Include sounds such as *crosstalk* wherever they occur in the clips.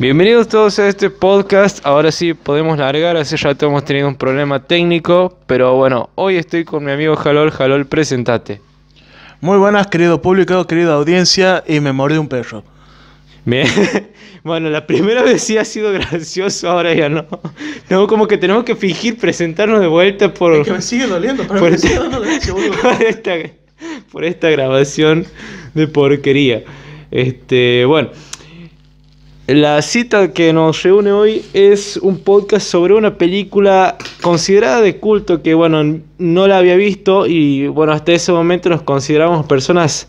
Bienvenidos todos a este podcast. Ahora sí podemos largar. Hace rato hemos tenido un problema técnico, pero bueno, hoy estoy con mi amigo Jalol. Jalol, presentate. Muy buenas, querido público, querida audiencia, y me mordí un perro. *laughs* Bueno, la primera vez sí ha sido gracioso, ahora ya no. tengo como que tenemos que fingir presentarnos de vuelta por. que me sigue doliendo, *laughs* por, esta, por esta grabación de porquería. Este, bueno. La cita que nos reúne hoy es un podcast sobre una película considerada de culto que, bueno, no la había visto y, bueno, hasta ese momento nos consideramos personas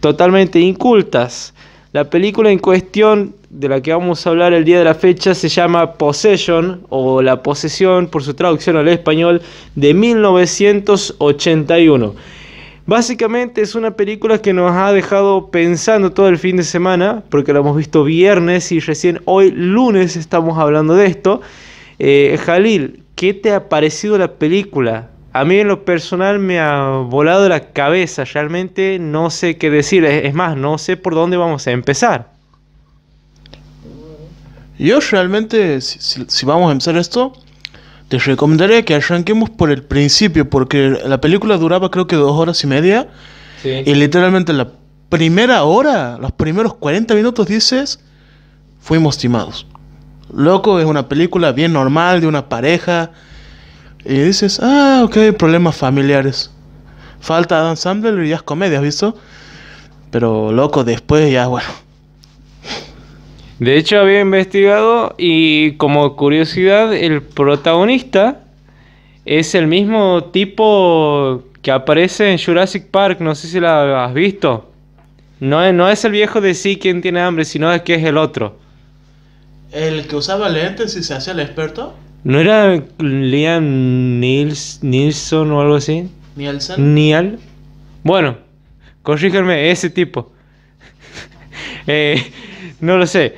totalmente incultas. La película en cuestión de la que vamos a hablar el día de la fecha se llama Possession o La Posesión por su traducción al español de 1981. Básicamente es una película que nos ha dejado pensando todo el fin de semana, porque la hemos visto viernes y recién hoy lunes estamos hablando de esto. Eh, Jalil, ¿qué te ha parecido la película? A mí en lo personal me ha volado la cabeza, realmente no sé qué decir, es más, no sé por dónde vamos a empezar. Yo realmente, si vamos a empezar esto, te recomendaría que arranquemos por el principio, porque la película duraba creo que dos horas y media. Y literalmente la primera hora, los primeros 40 minutos dices, fuimos timados. Loco es una película bien normal de una pareja. Y dices, ah, ok, problemas familiares. Falta Adam Sandler y ya es comedia, visto? Pero loco, después ya, bueno de hecho, había investigado y como curiosidad, el protagonista es el mismo tipo que aparece en Jurassic Park, no sé si la has visto. No, no es el viejo de sí quien tiene hambre, sino es que es el otro. ¿El que usaba lentes y se hacía el experto? ¿No era Liam Nielsen o algo así? ¿Nielsen? Niel. Bueno, corrígeme, ese tipo. *laughs* Eh, no lo sé.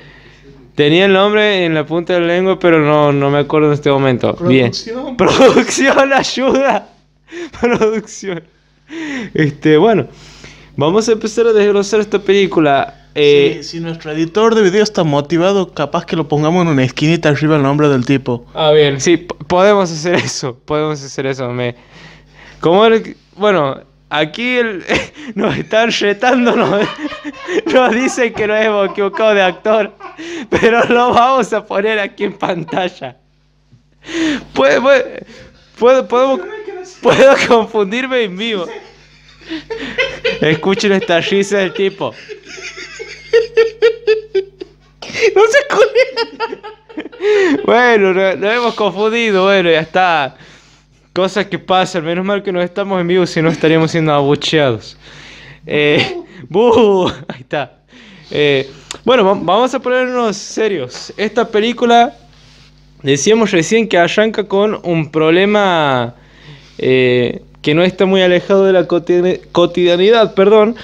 Tenía el nombre en la punta de la lengua, pero no, me acuerdo en este momento. ¿Producción? Bien. Producción, *laughs* ayuda. Producción. Este, bueno, vamos a empezar a desglosar esta película. sí, eh, si nuestro editor de video está motivado, capaz que lo pongamos en una esquinita arriba el nombre del tipo. Ah, bien, sí, podemos hacer eso, podemos hacer eso. Me... Como el... bueno, Aquí *laughs* nos están retando, *laughs* nos, dicen que nos hemos equivocado de actor, *laughs* pero lo vamos a poner aquí en pantalla. Pues, pues, puedo, puedo, puedo, confundirme en vivo. Escuchen esta risa del tipo. No se escucha. Bueno, nos hemos confundido, bueno, ya está. Cosa que pasa, menos mal que no estamos en vivo, si no estaríamos siendo abucheados. Eh, *laughs* ahí está. Eh, bueno, vamos a ponernos serios. Esta película, decíamos recién que arranca con un problema eh, que no está muy alejado de la cotidianidad, perdón,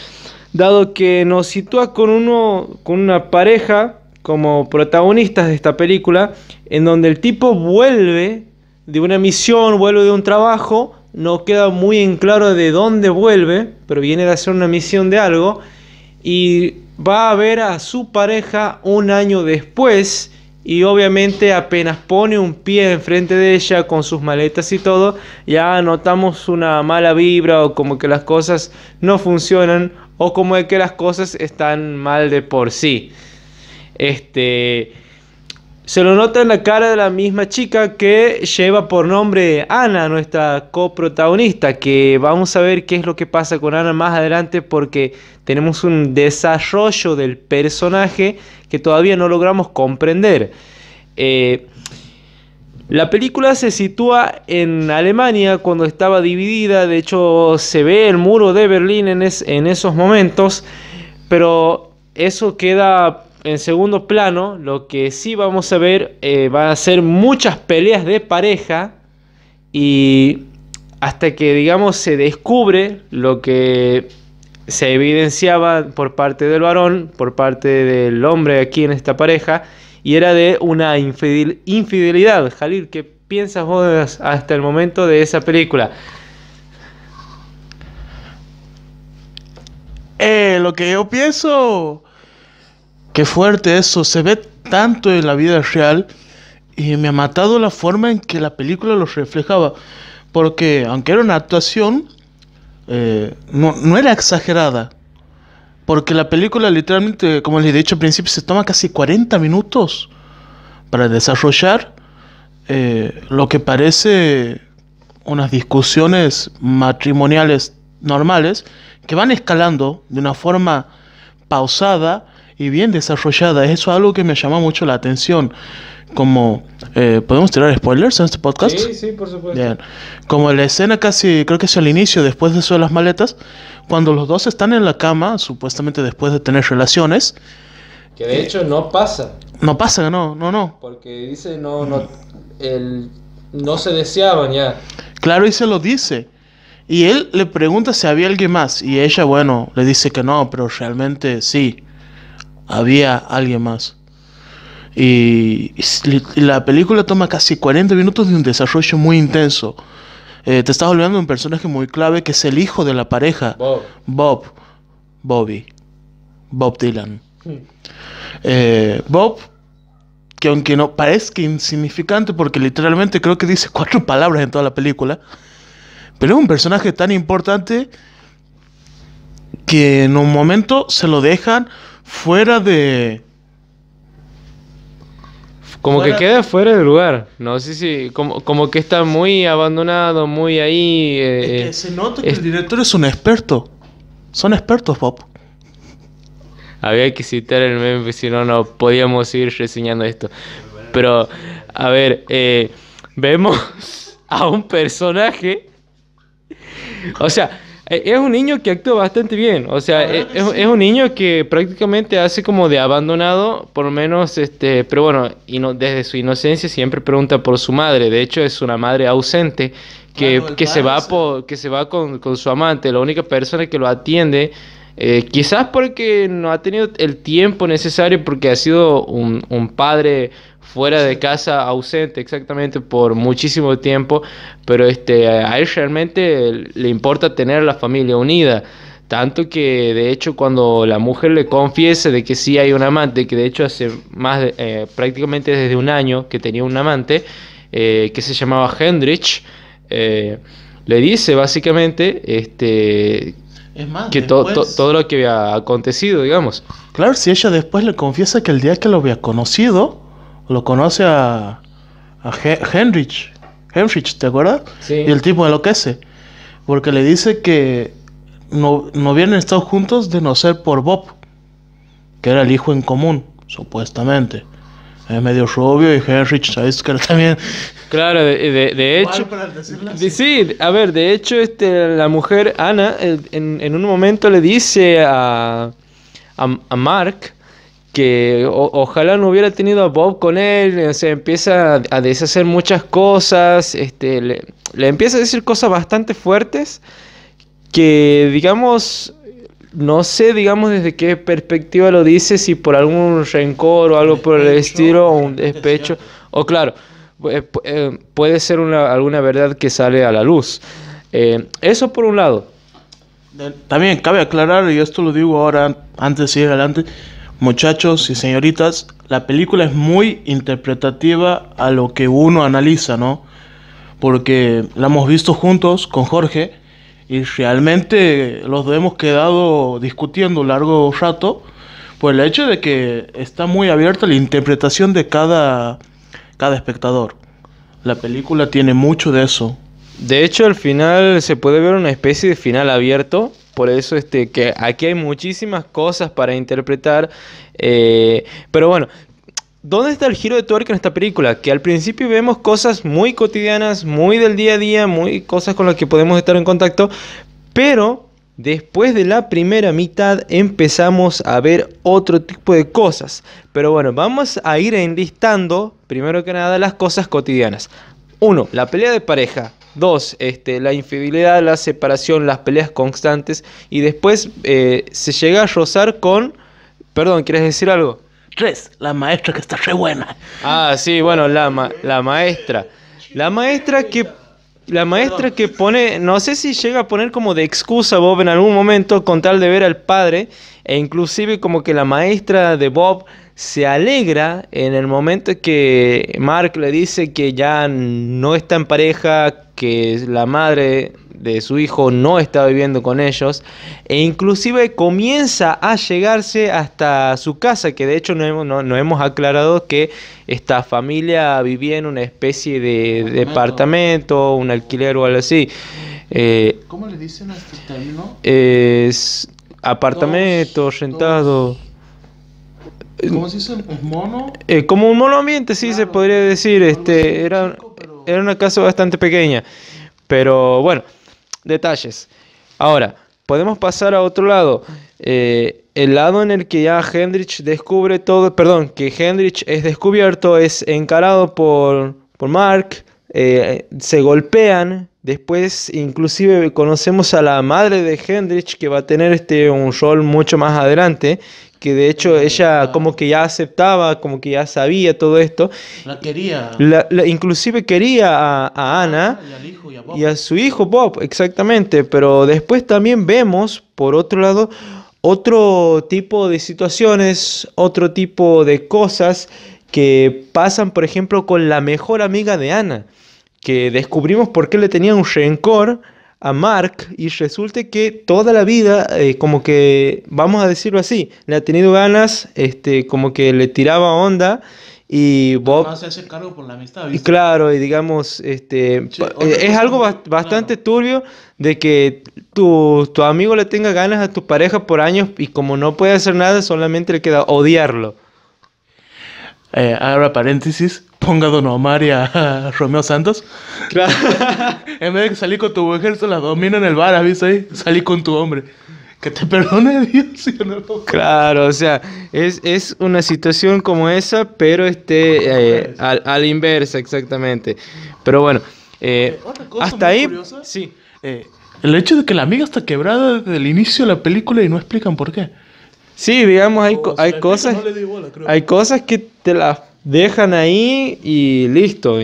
dado que nos sitúa con, uno, con una pareja como protagonistas de esta película, en donde el tipo vuelve de una misión, vuelve de un trabajo, no queda muy en claro de dónde vuelve, pero viene de hacer una misión de algo y va a ver a su pareja un año después y obviamente apenas pone un pie enfrente de ella con sus maletas y todo, ya notamos una mala vibra o como que las cosas no funcionan o como que las cosas están mal de por sí. Este se lo nota en la cara de la misma chica que lleva por nombre Ana, nuestra coprotagonista, que vamos a ver qué es lo que pasa con Ana más adelante porque tenemos un desarrollo del personaje que todavía no logramos comprender. Eh, la película se sitúa en Alemania cuando estaba dividida, de hecho se ve el muro de Berlín en, en esos momentos, pero eso queda en segundo plano, lo que sí vamos a ver eh, van a ser muchas peleas de pareja y hasta que, digamos, se descubre lo que se evidenciaba por parte del varón, por parte del hombre aquí en esta pareja, y era de una infidelidad. Jalil, ¿qué piensas vos hasta el momento de esa película? Eh, lo que yo pienso Qué fuerte eso, se ve tanto en la vida real y me ha matado la forma en que la película los reflejaba, porque aunque era una actuación, eh, no, era exagerada, porque la película literalmente, como les he dicho al principio, se toma casi 40 minutos para desarrollar eh, lo que parece unas discusiones matrimoniales normales que van escalando de una forma pausada y bien desarrollada. Eso es algo que me llama mucho la atención. Como, eh, ¿podemos tirar spoilers en este podcast? Sí, sí, por supuesto. Como la escena casi, creo que es el inicio, después de eso de las maletas, cuando los dos están en la cama, supuestamente después de tener relaciones. Que de hecho no pasa. No pasa, no, no, no. Porque dice, no, no, él no se deseaban ya. Claro, y se lo dice. Y él le pregunta si había alguien más. Y ella, bueno, le dice que no, pero realmente sí había alguien más. Y, la película toma casi 40 minutos de un desarrollo muy intenso. Eh, te estás olvidando de un personaje muy clave que es el hijo de la pareja. Bob. Bobby. Bob Dylan. Eh, Bob, que aunque no parezca insignificante, porque literalmente creo que dice cuatro *laughs* palabras en toda la película, pero es un personaje tan importante que en un momento se lo dejan fuera de... Como que queda fuera del lugar, no sé sí, si, como, como que está muy abandonado, muy ahí... Eh, es que eh, se nota que el director es un experto, son expertos, Pop. Había que citar el meme, si no, no podíamos ir reseñando esto. Pero, a ver, eh, vemos *laughs* a un personaje. O sea, eh, es un niño que actúa bastante bien. O sea, es, un niño que prácticamente hace como de abandonado, por lo menos, este, pero bueno, y no, desde su inocencia siempre pregunta por su madre. De hecho, es una madre ausente que, se, va por, que se va con, su amante, la única persona que lo atiende. Eh, quizás porque no ha tenido el tiempo necesario, porque ha sido un, un padre fuera de casa, ausente exactamente por muchísimo tiempo, pero este, a él realmente le importa tener la familia unida. Tanto que de hecho cuando la mujer le confiese de que sí hay un amante, que de hecho hace más de, eh, prácticamente desde un año que tenía un amante, eh, que se llamaba Hendrich, eh, le dice básicamente este, que todo lo que había acontecido, digamos. Claro, si ella después le confiesa que el día que lo había conocido, lo conoce a, Henrich. Henrich, ¿te acuerdas? Sí. Y el tipo enloquece. Porque le dice que no, no estado juntos de no ser por Bob, que era el hijo en común, supuestamente. Es medio rubio y Henrich, ¿sabes? Que también. Claro, de, hecho. sí, a ver, de hecho, este, la mujer, Ana, en, un momento le dice a, a Mark que ojalá no hubiera tenido a Bob con él, se empieza a deshacer muchas cosas, este, le, le, empieza a decir cosas bastante fuertes que digamos, no sé, digamos desde qué perspectiva lo dice, si por algún rencor o algo por el estilo, o un despecho, o claro, eh, eh, puede ser alguna verdad que sale a la luz. Eh, eso por un lado. También cabe aclarar, y esto lo digo ahora antes de seguir adelante, Muchachos y señoritas, la película es muy interpretativa a lo que uno analiza, ¿no? Porque la hemos visto juntos con Jorge y realmente los hemos quedado discutiendo largo rato por el hecho de que está muy abierta la interpretación de cada, cada espectador. La película tiene mucho de eso. De hecho, al final se puede ver una especie de final abierto por eso este, que aquí hay muchísimas cosas para interpretar. Eh, pero bueno, ¿Dónde está el giro de tuerca en esta película? Que al principio vemos cosas muy cotidianas, muy del día a día, muy cosas con las que podemos estar en contacto, pero después de la primera mitad empezamos a ver otro tipo de cosas. Pero bueno, vamos a ir enlistando primero que nada las cosas cotidianas. Uno, La pelea de pareja. Dos, Este, la infidelidad, la separación, las peleas constantes. Y después eh, se llega a rozar con... Perdón, ¿quieres decir algo? Tres, La maestra que está re buena. Ah, sí, bueno, la, la maestra. La maestra que la maestra que pone, no sé si llega a poner como de excusa a Bob en algún momento con tal de ver al padre, e inclusive como que la maestra de Bob se alegra en el momento que Mark le dice que ya no está en pareja, que la madre de su hijo no está viviendo con ellos e inclusive comienza a llegarse hasta su casa que de hecho no hemos, aclarado que esta familia vivía en una especie de departamento, un alquiler o algo así eh, ¿cómo le dicen a este término? es apartamento rentado eh, ¿Cómo se ¿Un mono? Eh, como un mono ambiente, sí, se podría decir. Este, era, era una casa bastante pequeña. Pero bueno, detalles. Ahora, podemos pasar a otro lado. Eh, el lado en el que ya Hendrich descubre todo, perdón, que Hendrich es descubierto, es encarado por, por Mark, se golpean. Después, inclusive, conocemos a la madre de Hendrich, que va a tener este, un rol mucho más adelante, que de hecho ella como que ya aceptaba, como que ya sabía todo esto. La quería. inclusive quería a, a Ana ah, y, a y a su hijo Bob, exactamente. Pero después también vemos, por otro lado, otro tipo de situaciones, otro tipo de cosas que pasan, por ejemplo, con la mejor amiga de Ana, que descubrimos por qué le tenía un rencor a Mark y resulte que toda la vida, eh, como que, vamos a decirlo así, le ha tenido ganas, este, como que le tiraba onda y Bob... se hace cargo por la amistad, Y claro, y digamos, este, eh, es algo bastante turbio de que tu, tu amigo le tenga ganas a tu pareja por años y como no puede hacer nada, solamente le queda odiarlo eh, abra paréntesis, ponga Don Omar y a, *laughs* Romeo Santos. *laughs* en vez de salir con tu ejército, la domina en el bar, ¿viste ahí? Salí con tu hombre. Que te perdone *laughs* Dios, si yo no? Claro, o sea, es, es, una situación como esa, pero este, eh, inversa, exactamente. Pero bueno, eh, hasta ahí, curiosa? sí. Eh, el hecho de que la amiga está quebrada desde el inicio de la película y no explican por qué. Sí, digamos, hay, hay cosas. hay cosas que te las dejan ahí y listo.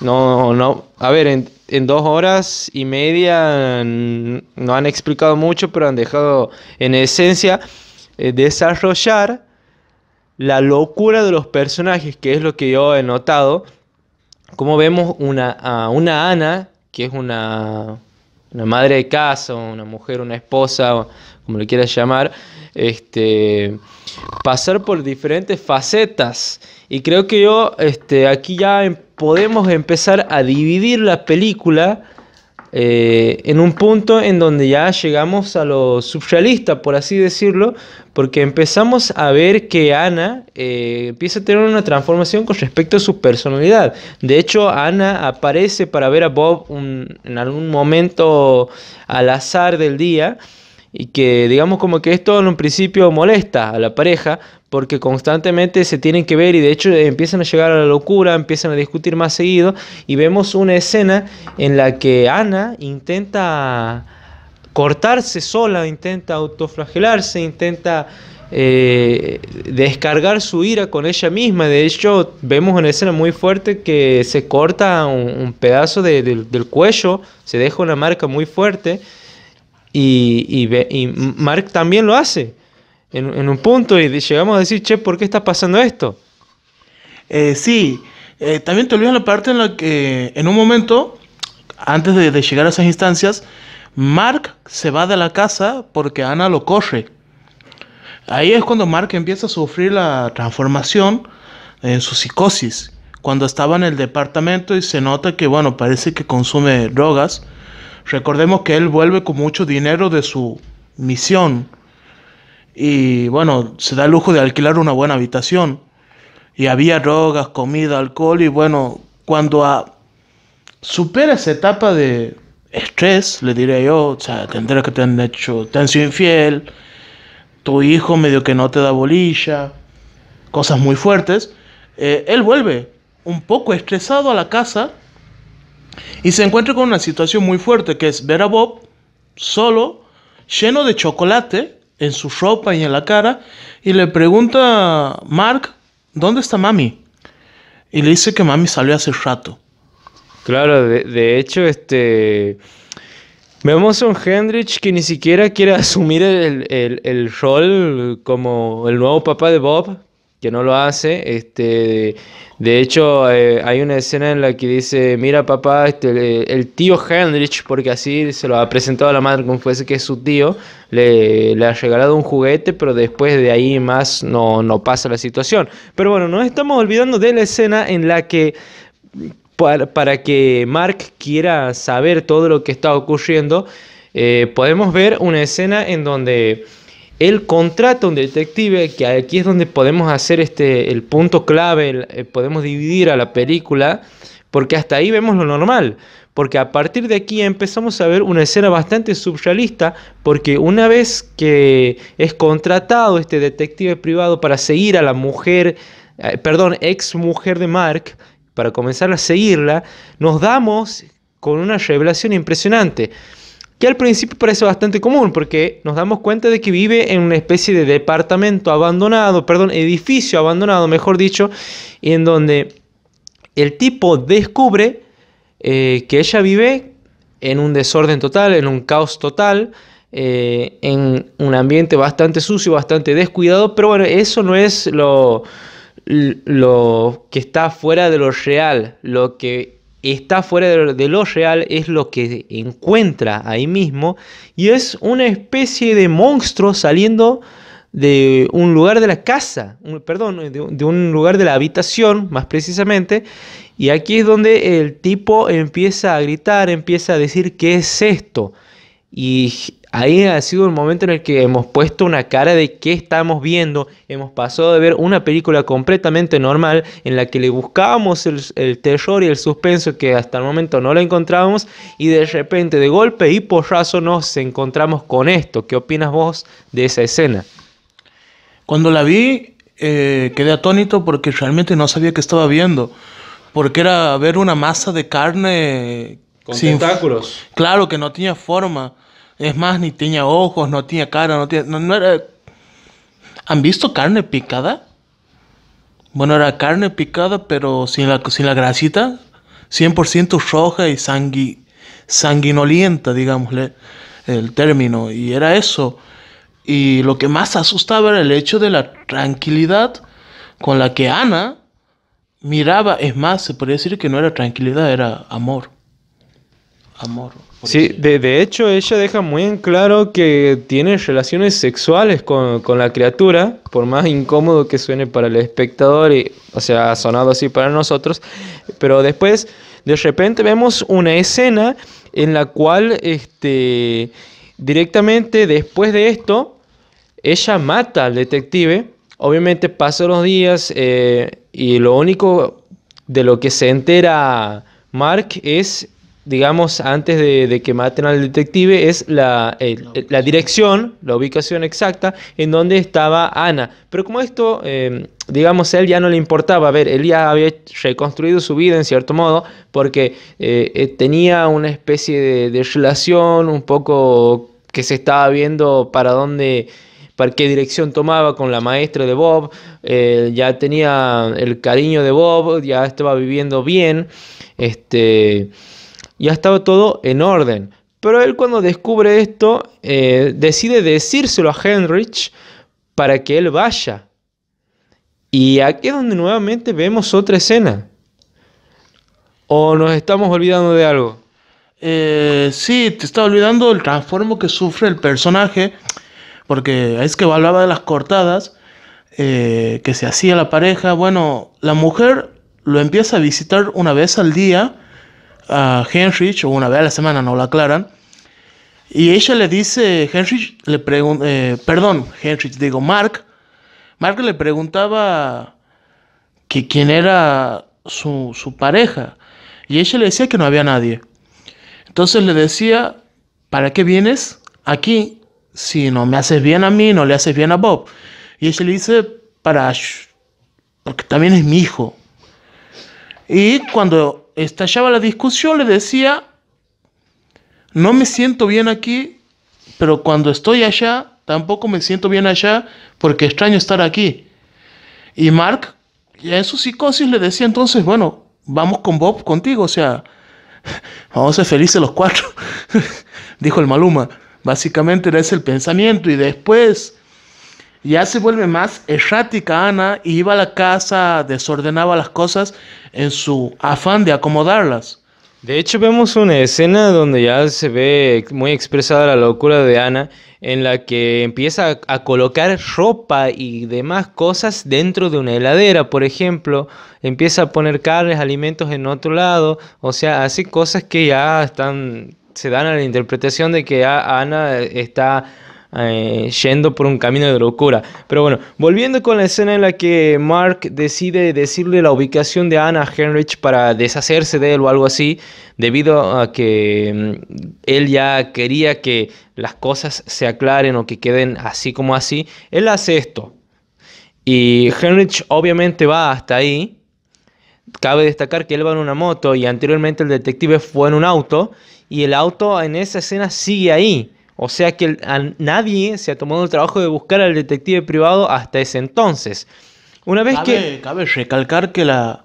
No, no. A ver, en, dos horas y media no han explicado mucho, pero han dejado en esencia eh, desarrollar la locura de los personajes, que es lo que yo he notado. Como vemos una, a una Ana, que es una, una madre de casa, una mujer, una esposa, como le quieras llamar, este, pasar por diferentes facetas. Y creo que yo, este, aquí ya em, podemos empezar a dividir la película eh, en un punto en donde ya llegamos a lo surrealista, por así decirlo, porque empezamos a ver que Ana eh, empieza a tener una transformación con respecto a su personalidad. De hecho, Ana aparece para ver a Bob en algún momento al azar del día y que digamos como que esto en un principio molesta a la pareja porque constantemente se tienen que ver y de hecho empiezan a llegar a la locura, empiezan a discutir más seguido y vemos una escena en la que Ana intenta cortarse sola, intenta autoflagelarse, intenta eh, descargar su ira con ella misma. De hecho, vemos una escena muy fuerte que se corta un, pedazo del cuello, se deja una marca muy fuerte y, Mark también lo hace en, un punto y llegamos a decir, che, ¿por qué está pasando esto? Eh, sí, eh, también te olvidas la parte en la que en un momento, antes de, de llegar a esas instancias, Mark se va de la casa porque Ana lo corre. Ahí es cuando Mark empieza a sufrir la transformación en su psicosis. Cuando estaba en el departamento y se nota que, bueno, parece que consume drogas Recordemos que él vuelve con mucho dinero de su misión y bueno, se da el lujo de alquilar una buena habitación. Y había drogas, comida, alcohol y bueno, cuando supera esa etapa de estrés, le diré yo, o sea, que tener han hecho, infiel, tu hijo medio que no te da bolilla, cosas muy fuertes, eh, él vuelve un poco estresado a la casa y se encuentra con una situación muy fuerte que es ver a Bob solo, lleno de chocolate en su ropa y en la cara, y le pregunta a Mark, ¿dónde está mami? Y le dice que mami salió hace rato. Claro, de, hecho, este... Vemos a un Hendrich que ni siquiera quiere asumir el, rol como el nuevo papá de Bob, que no lo hace. Este, de hecho, eh, hay una escena en la que dice, mira papá, este, el tío Hendrich porque así se lo ha presentado a la madre como fuese que es su tío, le, ha regalado un juguete, pero después de ahí más no, no pasa la situación. Pero bueno, no estamos olvidando de la escena en la que... Para, que Mark quiera saber todo lo que está ocurriendo, eh, podemos ver una escena en donde él contrata a un detective, que aquí es donde podemos hacer este, el punto clave, eh, podemos dividir a la película, porque hasta ahí vemos lo normal, porque a partir de aquí empezamos a ver una escena bastante surrealista, porque una vez que es contratado este detective privado para seguir a la mujer, eh, perdón, ex mujer de Mark, para comenzar a seguirla, nos damos con una revelación impresionante que al principio parece bastante común porque nos damos cuenta de que vive en una especie de departamento abandonado, perdón, edificio abandonado, mejor dicho, y en donde el tipo descubre eh, que ella vive en un desorden total, en un caos total, eh, en un ambiente bastante sucio, bastante descuidado, pero bueno, eso no es lo, lo que está fuera de lo real, lo que está fuera de, lo real, es lo que encuentra ahí mismo y es una especie de monstruo saliendo de un lugar de la casa, perdón, de, de, un lugar de la habitación, más precisamente. Y aquí es donde el tipo empieza a gritar, empieza a decir, ¿qué es esto? Y ahí ha sido un momento en el que hemos puesto una cara de qué estamos viendo. Hemos pasado de ver una película completamente normal en la que le buscábamos el, terror y el suspenso que hasta el momento no la encontrábamos y de repente, de golpe y porrazo nos encontramos con esto. ¿Qué opinas vos de esa escena? Cuando la vi eh, quedé atónito porque realmente no sabía qué estaba viendo. Porque era ver una masa de carne Claro, que no tenía forma. Es más, ni tenía ojos, no tenía cara, no tenía. No, era... ¿Han visto carne picada? Bueno, era carne picada, pero sin la, sin la grasita. 100% roja y sangui, sanguinolienta, digámosle el término. Y era eso. Y lo que más asustaba era el hecho de la tranquilidad con la que Ana miraba. Es más, se podría decir que no era tranquilidad, era amor amor. Sí, de, hecho ella deja muy en claro que tiene relaciones sexuales con, la criatura, por más incómodo que suene para el espectador, y, o sea, ha sonado así para nosotros, pero después de repente vemos una escena en la cual este, directamente después de esto, ella mata al detective, obviamente pasan los días eh, y lo único de lo que se entera Mark es digamos, antes de, que maten al detective, es la, dirección, la ubicación exacta en donde estaba Ana. Pero como esto, em, digamos, a él ya no le importaba, a ver, él ya había reconstruido su vida en cierto modo, porque eh, eh, tenía una especie de, relación un poco que se estaba viendo para dónde para qué dirección tomaba con la maestra de Bob, eh, ya tenía el cariño de Bob, ya estaba viviendo bien, este, ...ya estaba todo en orden. Pero él cuando descubre esto, eh, decide decírselo a Heinrich para que él vaya. Y aquí es donde nuevamente vemos otra escena. ¿O nos estamos olvidando de algo? Eh, sí, te está olvidando el transformo que sufre el personaje, porque es que hablaba de las cortadas eh, que se hacía la pareja. Bueno, la mujer lo empieza a visitar una vez al día a Henrich, o una vez a la semana, no lo aclaran. Y ella le dice, Henrich, le pregunta, eh, perdón, Henrich, digo, Mark. Mark le preguntaba que quién era su, su pareja. Y ella le decía que no había nadie. Entonces le decía, ¿para qué vienes aquí si no me haces bien a mí, no le haces bien a Bob? Y ella le dice, para... porque también es mi hijo. Y cuando estallaba la discusión, le decía, no me siento bien aquí, pero cuando estoy allá, tampoco me siento bien allá porque extraño estar aquí. Y Mark, ya en su psicosis, le decía entonces, bueno, vamos con Bob contigo, o sea, *laughs* vamos a ser felices los cuatro, *laughs* dijo el Maluma. Básicamente era ese el pensamiento y después ya se vuelve más errática Ana y iba a la casa, desordenaba las cosas en su afán de acomodarlas. De hecho, vemos una escena donde ya se ve muy expresada la locura de Ana, en la que empieza a, colocar ropa y demás cosas dentro de una heladera, por ejemplo, empieza a poner carnes, alimentos en otro lado, o sea, hace cosas que ya están, se dan a la interpretación de que Ana está eh, yendo por un camino de locura. Pero bueno, volviendo con la escena en la que Mark decide decirle la ubicación de Anna Henrich para deshacerse de él o algo así, debido a que mm, él ya quería que las cosas se aclaren o que queden así como así, él hace esto. Y Henrich obviamente va hasta ahí. Cabe destacar que él va en una moto y anteriormente el detective fue en un auto y el auto en esa escena sigue ahí. O sea que nadie se ha tomado el trabajo de buscar al detective privado hasta ese entonces. Una vez cabe, que... Cabe recalcar que la,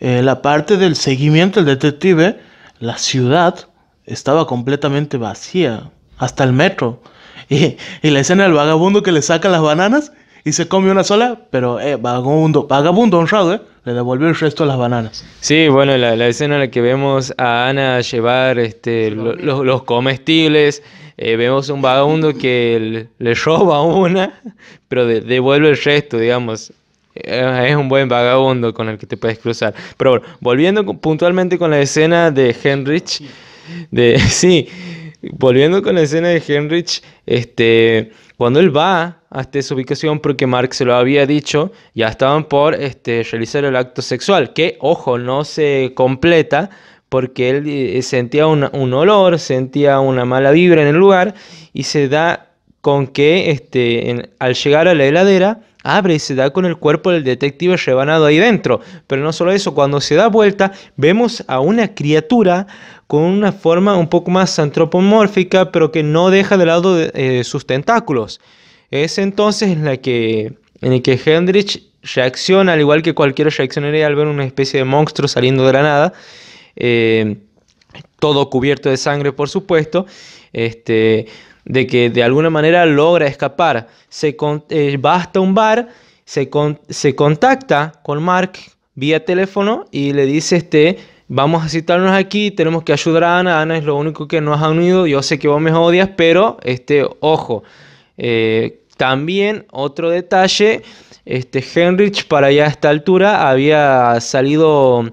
eh, la parte del seguimiento del detective, la ciudad estaba completamente vacía, hasta el metro. *laughs* Y, y la escena del vagabundo que le saca las bananas y se come una sola, pero eh, vagabundo, vagabundo honrado, eh, le devolvió el resto de las bananas. Sí, bueno, la, escena en la que vemos a Ana llevar este, los comestibles eh, vemos un vagabundo que le roba una, *laughs* pero devuelve el resto, digamos. Eh, es un buen vagabundo con el que te puedes cruzar. Pero bueno, volviendo puntualmente con la escena de Henrich, de, *laughs* sí, volviendo con la escena de Henrich, este, cuando él va hasta su ubicación, porque Mark se lo había dicho, ya estaban por este, realizar el acto sexual, que, ojo, no se completa porque él eh, sentía un, olor, sentía una mala vibra en el lugar y se da con que este, al llegar a la heladera abre y se da con el cuerpo del detective rebanado ahí dentro. Pero no solo eso, cuando se da vuelta vemos a una criatura con una forma un poco más antropomórfica, pero que no deja de lado eh, sus tentáculos. Es entonces en la que, en el que Hendrich reacciona, al igual que cualquier reaccionaría al ver una especie de monstruo saliendo de la nada, eh, todo cubierto de sangre, por supuesto, este, de que de alguna manera logra escapar. Se va hasta eh, un bar, se, contacta con Mark vía teléfono y le dice, este, vamos a citarnos aquí, tenemos que ayudar a Ana, Ana es lo único que nos ha unido, yo sé que vos me odias, pero este, ojo, eh, también otro detalle, este, Henrich para allá a esta altura había salido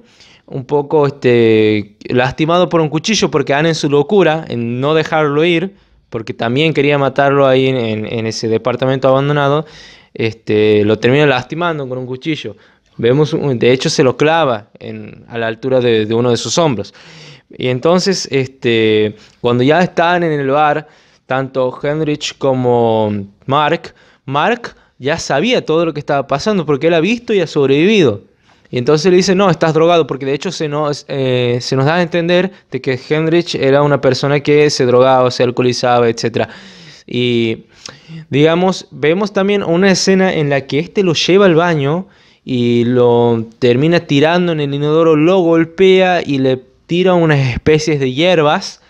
un poco este, lastimado por un cuchillo, porque han en su locura, en no dejarlo ir, porque también quería matarlo ahí en, ese departamento abandonado, este, lo terminan lastimando con un cuchillo. Vemos, de hecho, se lo clava a la altura de, uno de sus hombros. Y entonces, este, cuando ya están en el bar, tanto Henrich como Mark, Mark ya sabía todo lo que estaba pasando porque él ha visto y ha sobrevivido. Y entonces le dice, no, estás drogado, porque de hecho se eh, nos, da a entender de que Hendrich era una persona que se drogaba, se alcoholizaba, etc. Y digamos, vemos también una escena en la que este lo lleva al baño y lo termina tirando en el inodoro, lo golpea y le tira unas especies de hierbas,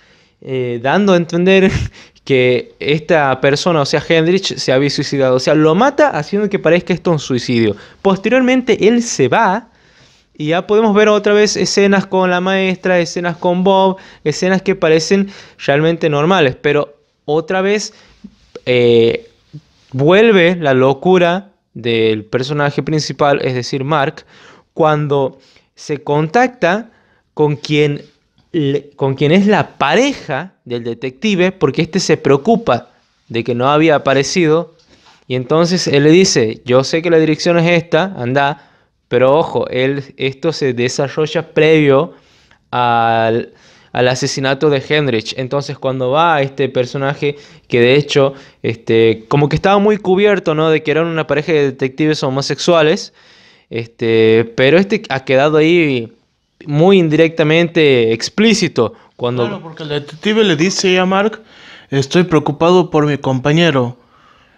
eh, dando a entender *laughs* que esta persona, o sea, Hendrich, se había suicidado. O sea, lo mata haciendo que parezca esto un suicidio. Posteriormente, él se va y ya podemos ver otra vez escenas con la maestra, escenas con Bob, escenas que parecen realmente normales, pero otra vez eh, vuelve la locura del personaje principal, es decir, Mark, cuando se contacta con quien, con quien es la pareja del detective, porque éste se preocupa de que no había aparecido, y entonces él le dice, yo sé que la dirección es esta, anda, pero ojo, él, esto se desarrolla previo al, asesinato de Hendrich. Entonces cuando va a este personaje, que de hecho este, como que estaba muy cubierto, ¿no? De que eran una pareja de detectives homosexuales, este, pero este ha quedado ahí muy indirectamente explícito. Cuando... Claro, porque el detective le dice a Mark, estoy preocupado por mi compañero.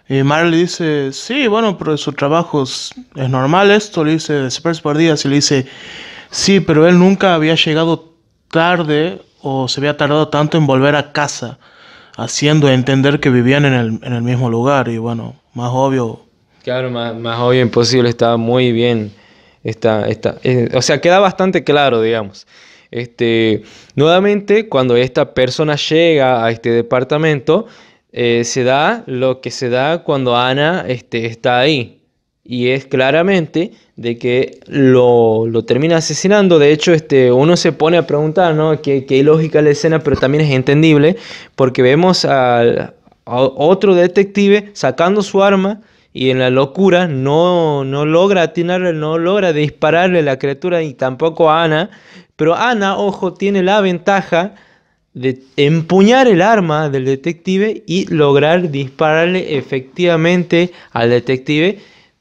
Y Mario le dice, sí, bueno, pero su trabajo es, normal esto, le dice, por días? y le dice, sí, pero él nunca había llegado tarde o se había tardado tanto en volver a casa, haciendo entender que vivían en el, mismo lugar, y bueno, más obvio. Claro, más, obvio imposible, Está muy bien, está, está, eh, o sea, queda bastante claro, digamos. Este, nuevamente, cuando esta persona llega a este departamento, eh, se da lo que se da cuando Ana este, está ahí. Y es claramente de que lo, termina asesinando. De hecho, este, uno se pone a preguntar, ¿no? Qué, qué lógica la escena, pero también es entendible. Porque vemos al, a otro detective sacando su arma y en la locura no, no logra atinarle, no logra dispararle a la criatura y tampoco a Ana. Pero Ana, ojo, tiene la ventaja de empuñar el arma del detective y lograr dispararle efectivamente al detective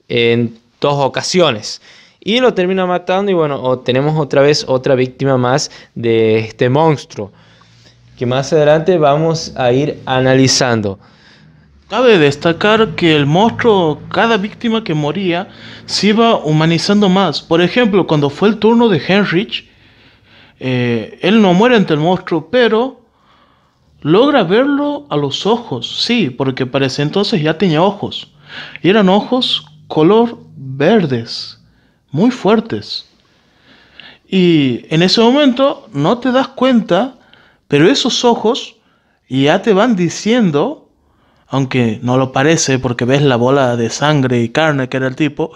en dos ocasiones. Y lo termina matando y bueno, tenemos otra vez otra víctima más de este monstruo. Que más adelante vamos a ir analizando. Cabe destacar que el monstruo, cada víctima que moría, se iba humanizando más. Por ejemplo, cuando fue el turno de Henrich, eh, él no muere ante el monstruo, pero logra verlo a los ojos, sí, porque para ese entonces ya tenía ojos. Y eran ojos color verdes, muy fuertes. Y en ese momento no te das cuenta, pero esos ojos ya te van diciendo, aunque no lo parece porque ves la bola de sangre y carne que era el tipo,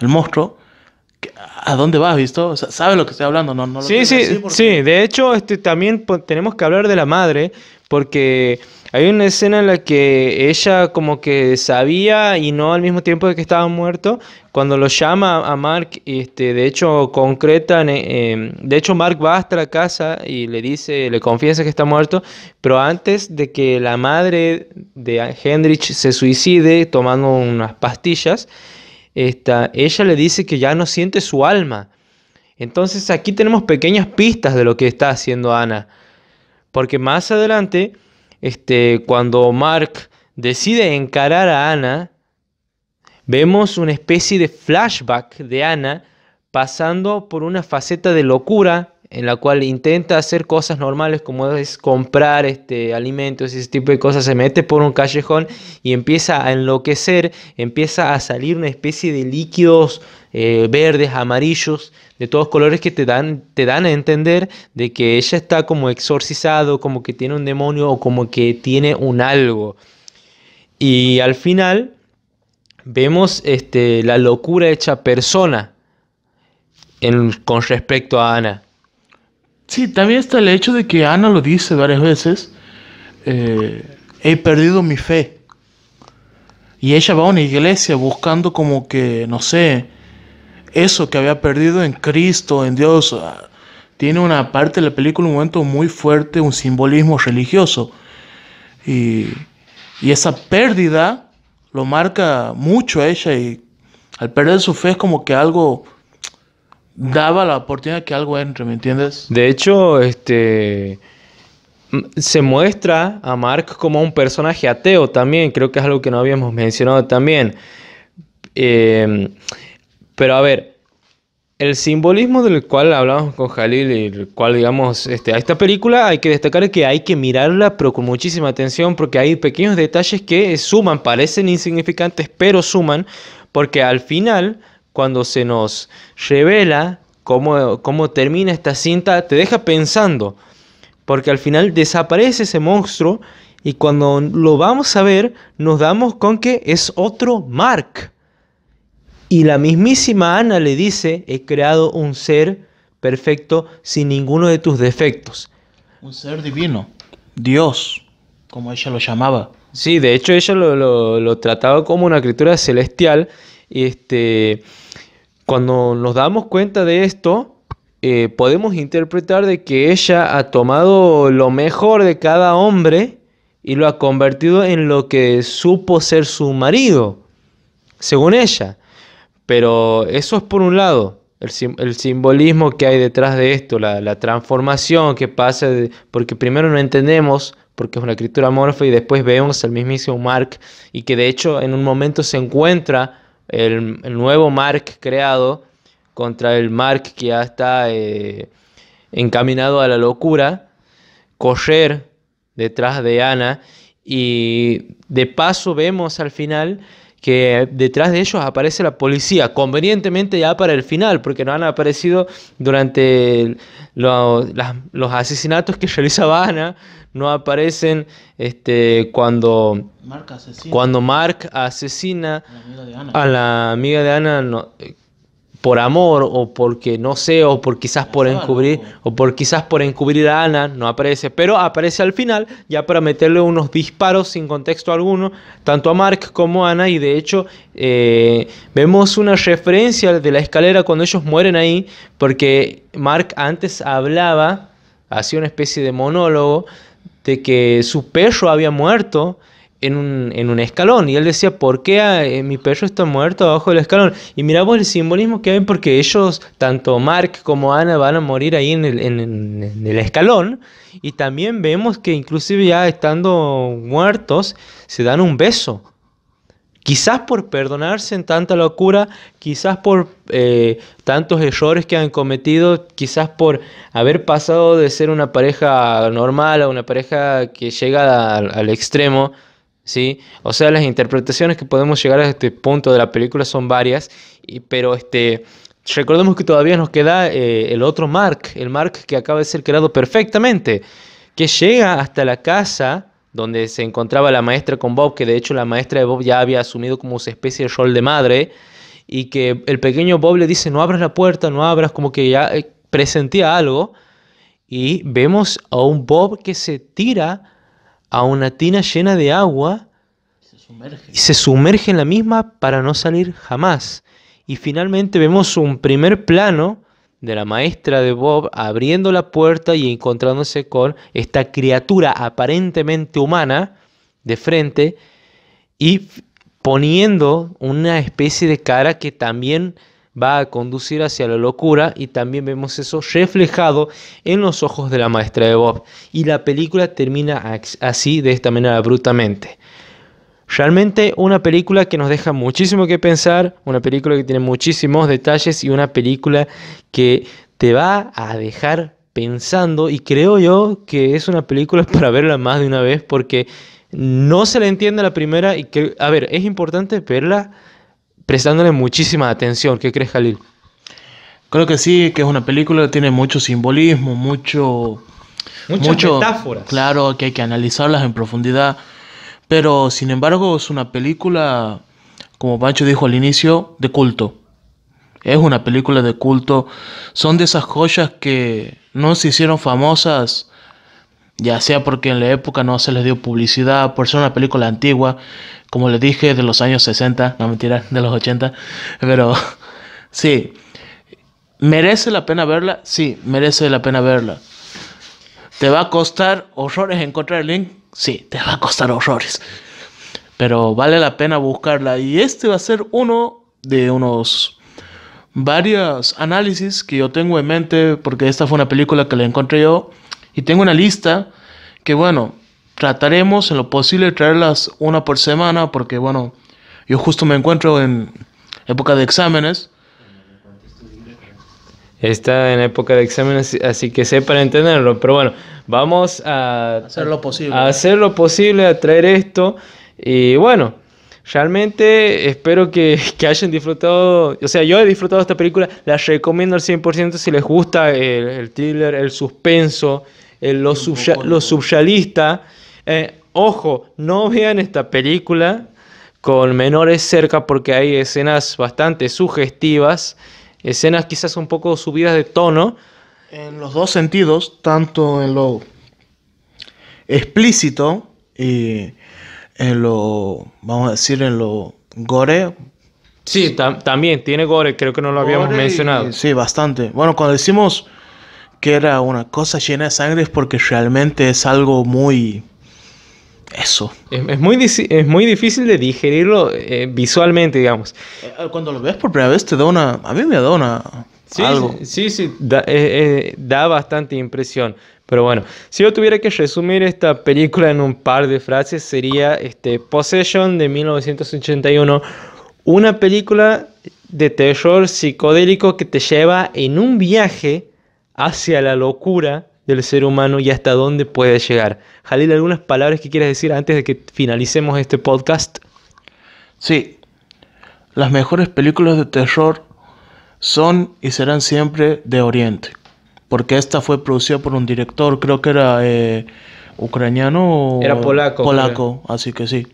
el monstruo, ¿A dónde vas, visto? O ¿Sabe lo que estoy hablando? No, sí, sí, sí. De hecho, este, también pues, tenemos que hablar de la madre, porque hay una escena en la que ella como que sabía y no al mismo tiempo de que estaba muerto, cuando lo llama a Mark, este, de hecho concretan, em, de hecho Mark va hasta la casa y le dice, le confiesa que está muerto, pero antes de que la madre de Hendrich se suicide tomando unas pastillas, ella le dice que ya no siente su alma. Entonces aquí tenemos pequeñas pistas de lo que está haciendo Ana. Porque más adelante, este, cuando Mark decide encarar a Ana, vemos una especie de flashback de Ana pasando por una faceta de locura, en la cual intenta hacer cosas normales como es comprar este, alimentos y ese tipo de cosas, se mete por un callejón y empieza a enloquecer, empieza a salir una especie de líquidos eh, verdes, amarillos, de todos colores que te dan, te dan a entender de que ella está como exorcizado, como que tiene un demonio o como que tiene un algo. Y al final vemos este, la locura hecha persona con respecto a Ana. Sí, también está el hecho de que Ana lo dice varias veces, eh, he perdido mi fe. Y ella va a una iglesia buscando como que, no sé, eso que había perdido en Cristo, en Dios. Ah, tiene una parte de la película, un momento muy fuerte, un simbolismo religioso. Y, y esa pérdida lo marca mucho a ella y al perder su fe es como que algo daba la oportunidad que algo entre, ¿me entiendes? De hecho, este se muestra a Mark como un personaje ateo también, creo que es algo que no habíamos mencionado también. Em, pero a ver, el simbolismo del cual hablamos con Jalil y el cual, digamos, este, a esta película hay que destacar que hay que mirarla, pero con muchísima atención, porque hay pequeños detalles que suman, parecen insignificantes, pero suman, porque al final cuando se nos revela cómo, termina esta cinta, te deja pensando, porque al final desaparece ese monstruo y cuando lo vamos a ver nos damos con que es otro Mark. Y la mismísima Ana le dice, he creado un ser perfecto sin ninguno de tus defectos. Un ser divino, Dios, como ella lo llamaba. Sí, de hecho ella lo, lo trataba como una criatura celestial. Este, cuando nos damos cuenta de esto, eh, podemos interpretar de que ella ha tomado lo mejor de cada hombre y lo ha convertido en lo que supo ser su marido, según ella. Pero eso es por un lado, el, simbolismo que hay detrás de esto, la, transformación que pasa, porque primero no entendemos, porque es una escritura amorfa, y después vemos al mismísimo Mark, y que de hecho en un momento se encuentra el, nuevo Mark creado contra el Mark que ya está eh, encaminado a la locura, correr detrás de Ana y de paso vemos al final que detrás de ellos aparece la policía, convenientemente ya para el final, porque no han aparecido durante los asesinatos que realizaba *laughs* Ana, no aparecen este, cuando, Mark asesina. cuando Mark asesina a la amiga de Ana, por amor o porque no sé, o por quizás por encubrir, o por quizás por encubrir a Ana, no aparece, pero aparece al final ya para meterle unos disparos sin contexto alguno, tanto a Mark como a Ana, y de hecho eh, vemos una referencia de la escalera cuando ellos mueren ahí, porque Mark antes hablaba, hacía una especie de monólogo, de que su perro había muerto en un, en un, escalón. Y él decía, ¿por qué eh, mi perro está muerto abajo del escalón? Y miramos el simbolismo que hay porque ellos, tanto Mark como Ana, van a morir ahí en el, en, el, escalón. Y también vemos que inclusive ya estando muertos, se dan un beso. Quizás por perdonarse en tanta locura, quizás por eh, tantos errores que han cometido, quizás por haber pasado de ser una pareja normal a una pareja que llega al extremo ¿sí? O sea, las interpretaciones que podemos llegar a este punto de la película son varias, y, pero este, recordemos que todavía nos queda eh, el otro Mark, el Mark que acaba de ser creado perfectamente, que llega hasta la casa donde se encontraba la maestra con Bob, que de hecho la maestra de Bob ya había asumido como su especie de rol de madre, y que el pequeño Bob le dice, no abras la puerta, no abras, como que ya eh, presentía algo, y vemos a un Bob que se tira a una tina llena de agua y se sumerge en la misma para no salir jamás. Y finalmente vemos un primer plano de la maestra de Bob abriendo la puerta y encontrándose con esta criatura aparentemente humana de frente y poniendo una especie de cara que también va a conducir hacia la locura y también vemos eso reflejado en los ojos de la maestra de Bob. Y la película termina así, de esta manera abruptamente. Realmente una película que nos deja muchísimo que pensar, una película que tiene muchísimos detalles y una película que te va a dejar pensando y creo yo que es una película *laughs* para verla más de una vez porque no se la entiende la primera y que, a ver, es importante verla prestándole muchísima atención. ¿Qué crees, Jalil? Creo que sí, que es una película que tiene mucho simbolismo, mucho, muchas metáforas. Claro, que hay que analizarlas en profundidad. Pero sin embargo, es una película, como Pancho dijo al inicio, de culto. Es una película de culto. Son de esas joyas que no se hicieron famosas ya sea porque en la época no se les dio publicidad, por ser una película antigua, como les dije, de los años 60, no mentira, *laughs* de los 80, pero *laughs* sí, ¿merece la pena verla? Sí, merece la pena verla. ¿Te va a costar horrores encontrar el link? Sí, te va a costar horrores. Pero vale la pena buscarla. Y este va a ser uno de unos varios análisis que yo tengo en mente, porque esta fue una película que la encontré yo y tengo una lista que, bueno, trataremos en lo posible traerlas una por semana porque, bueno, yo justo me encuentro en época de exámenes. Está en época de exámenes, así que sé para entenderlo. Pero bueno, vamos a hacer lo posible. A hacer lo posible, traer esto. Y bueno, realmente espero que, que, hayan disfrutado, o sea, yo he disfrutado esta película, la recomiendo al 100% si les gusta el, el thriller, el suspenso, eh, lo los, eh, ojo, no vean esta película con menores cerca porque hay escenas bastante sugestivas, escenas quizás un poco subidas de tono. En los dos sentidos, tanto en lo explícito y en lo, vamos a decir, en lo gore. Sí, también tiene gore, creo que no lo habíamos mencionado. sí, bastante. Bueno, cuando decimos que era una cosa llena de sangre es porque realmente es algo muy... Eso. Es, muy, es muy difícil de digerirlo eh, visualmente, digamos. Eh, cuando lo ves por primera vez te da una... A mí me da una... Sí, algo. sí, sí, eh, da, bastante impresión. Pero bueno, si yo tuviera que resumir esta película en un par de frases, sería este, Possession de 1981, una película de terror psicodélico que te lleva en un viaje hacia la locura del ser humano y hasta dónde puede llegar. Jalil, ¿algunas palabras que quieras decir antes de que finalicemos este podcast? Sí, las mejores películas de terror son y serán siempre de Oriente, porque esta fue producida por un director, creo que era eh, ucraniano o era polaco. Polaco, así que sí,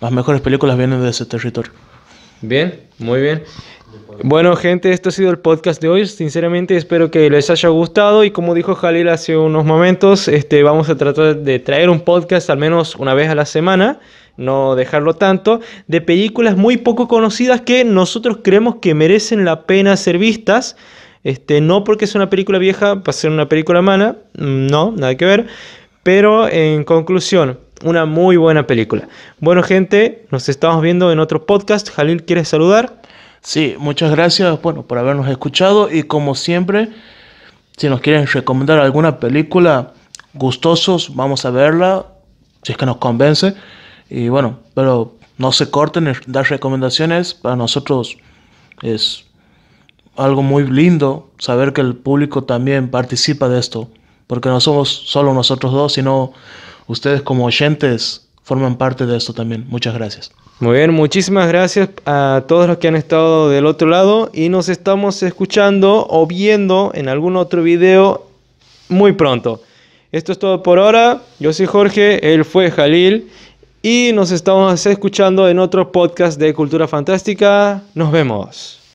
las mejores películas vienen de ese territorio. Bien, muy bien. Bueno, gente, esto ha sido el podcast de hoy. Sinceramente, espero que les haya gustado. Y como dijo Jalil hace unos momentos, este, vamos a tratar de traer un podcast al menos una vez a la semana, no dejarlo tanto, de películas muy poco conocidas que nosotros creemos que merecen la pena ser vistas. Este, no porque sea una película vieja, Para ser una película mala, mm, no, nada que ver. Pero en conclusión, una muy buena película. Bueno, gente, nos estamos viendo en otro podcast. Jalil, quiere saludar? Sí, muchas gracias bueno, por habernos escuchado y como siempre, si nos quieren recomendar alguna película, gustosos, vamos a verla, si es que nos convence. Y bueno, pero no se corten en dar recomendaciones, para nosotros es algo muy lindo saber que el público también participa de esto, porque no somos solo nosotros dos, sino ustedes como oyentes forman parte de esto también. Muchas gracias. Muy bien, muchísimas gracias a todos los que han estado del otro lado y nos estamos escuchando o viendo en algún otro video muy pronto. Esto es todo por ahora. Yo soy Jorge, él fue Jalil y nos estamos escuchando en otro podcast de Cultura Fantástica. Nos vemos.